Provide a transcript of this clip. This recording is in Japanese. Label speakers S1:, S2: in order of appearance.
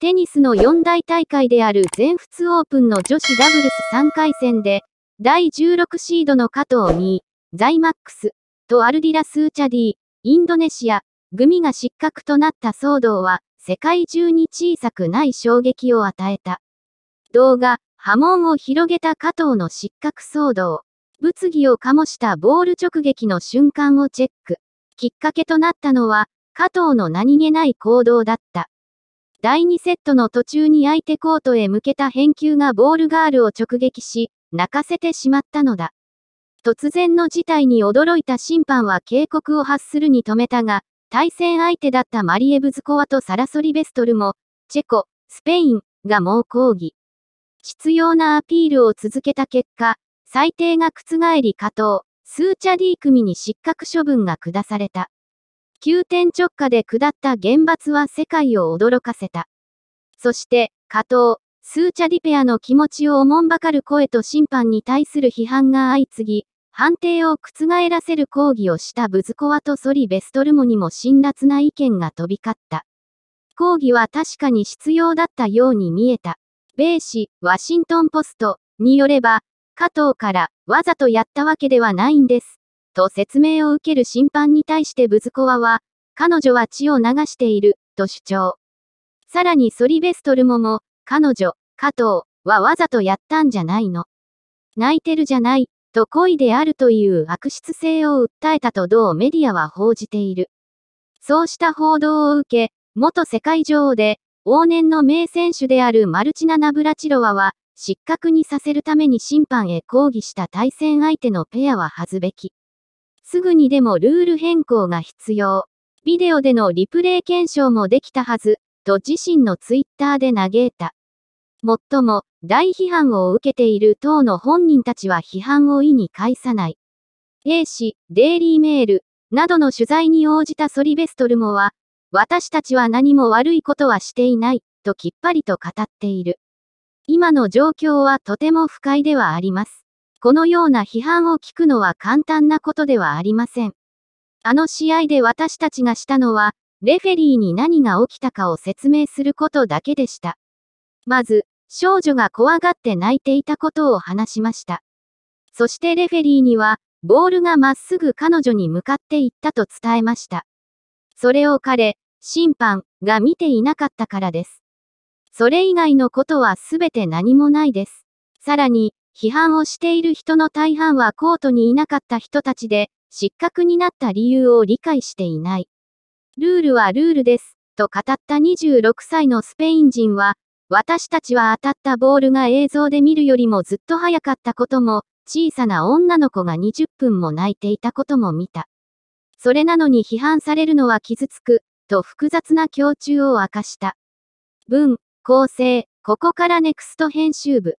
S1: テニスの四大大会である全仏オープンの女子ダブルス3回戦で、第16シードの加藤に、ザイマックス、とアルディラ・スーチャディ、インドネシア、組が失格となった騒動は、世界中に小さくない衝撃を与えた。動画、波紋を広げた加藤の失格騒動。物議を醸したボール直撃の瞬間をチェック。きっかけとなったのは、加藤の何気ない行動だった。第2セットの途中に相手コートへ向けた返球がボールガールを直撃し、泣かせてしまったのだ。突然の事態に驚いた審判は警告を発するに止めたが、対戦相手だったマリエブズコワとサラソリベストルも、チェコ、スペインが猛抗議。必要なアピールを続けた結果、裁定が覆り加藤、スーチャ D 組に失格処分が下された。急転直下で下った厳罰は世界を驚かせた。そして、加藤、スーチャディペアの気持ちをおもんばかる声と審判に対する批判が相次ぎ、判定を覆らせる抗議をしたブズコワとソリ・ベストルモにも辛辣な意見が飛び交った。抗議は確かに必要だったように見えた。米紙、ワシントンポストによれば、加藤からわざとやったわけではないんです。と説明を受ける審判に対してブズコワは、彼女は血を流している、と主張。さらにソリベストルモも、彼女、加藤、はわざとやったんじゃないの。泣いてるじゃない、と恋であるという悪質性を訴えたと同メディアは報じている。そうした報道を受け、元世界女王で、往年の名選手であるマルチナ・ナブラチロワは、失格にさせるために審判へ抗議した対戦相手のペアは外べき。すぐにでもルール変更が必要。ビデオでのリプレイ検証もできたはず、と自身のツイッターで嘆いた。もっとも、大批判を受けている党の本人たちは批判を意に介さない。A 氏、デイリーメール、などの取材に応じたソリベストルモは、私たちは何も悪いことはしていない、ときっぱりと語っている。今の状況はとても不快ではあります。このような批判を聞くのは簡単なことではありません。あの試合で私たちがしたのは、レフェリーに何が起きたかを説明することだけでした。まず、少女が怖がって泣いていたことを話しました。そしてレフェリーには、ボールがまっすぐ彼女に向かっていったと伝えました。それを彼、審判が見ていなかったからです。それ以外のことはすべて何もないです。さらに、批判をしている人の大半はコートにいなかった人たちで、失格になった理由を理解していない。ルールはルールです、と語った26歳のスペイン人は、私たちは当たったボールが映像で見るよりもずっと早かったことも、小さな女の子が20分も泣いていたことも見た。それなのに批判されるのは傷つく、と複雑な胸中を明かした。文、構成、ここからネクスト編集部。